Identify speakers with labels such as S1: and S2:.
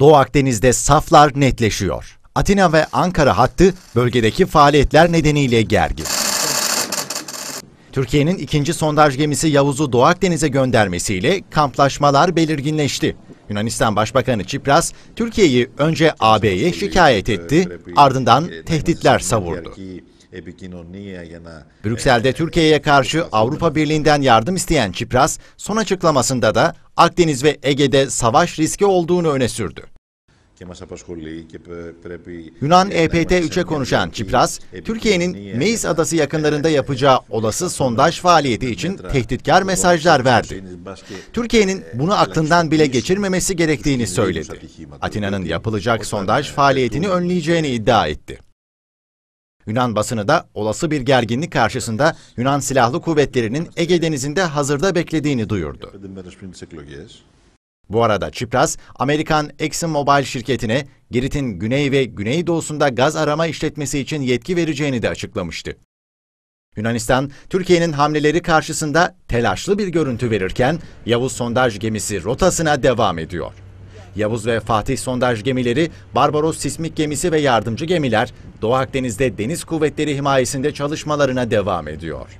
S1: Doğu Akdeniz'de saflar netleşiyor. Atina ve Ankara hattı bölgedeki faaliyetler nedeniyle gergin. Türkiye'nin ikinci sondaj gemisi Yavuz'u Doğu Akdeniz'e göndermesiyle kamplaşmalar belirginleşti. Yunanistan Başbakanı Çipras, Türkiye'yi önce AB'ye şikayet etti, ardından tehditler savurdu. Brüksel'de Türkiye'ye karşı Avrupa Birliği'nden yardım isteyen Çipras, son açıklamasında da Akdeniz ve Ege'de savaş riski olduğunu öne sürdü. Yunan EPT 3'e konuşan Çipras, Türkiye'nin Meis Adası yakınlarında yapacağı olası sondaj faaliyeti için tehditkar mesajlar verdi. E, Türkiye'nin bunu aklından bile geçirmemesi gerektiğini söyledi. Atina'nın yapılacak sondaj faaliyetini önleyeceğini iddia etti. Yunan basını da olası bir gerginlik karşısında Yunan Silahlı Kuvvetleri'nin Ege Denizi'nde hazırda beklediğini duyurdu. Bu arada Çipras, Amerikan ExxonMobil şirketine Girit'in güney ve güneydoğusunda gaz arama işletmesi için yetki vereceğini de açıklamıştı. Yunanistan, Türkiye'nin hamleleri karşısında telaşlı bir görüntü verirken Yavuz sondaj gemisi rotasına devam ediyor. Yavuz ve Fatih sondaj gemileri, Barbaros sismik gemisi ve yardımcı gemiler Doğu Akdeniz'de Deniz Kuvvetleri himayesinde çalışmalarına devam ediyor.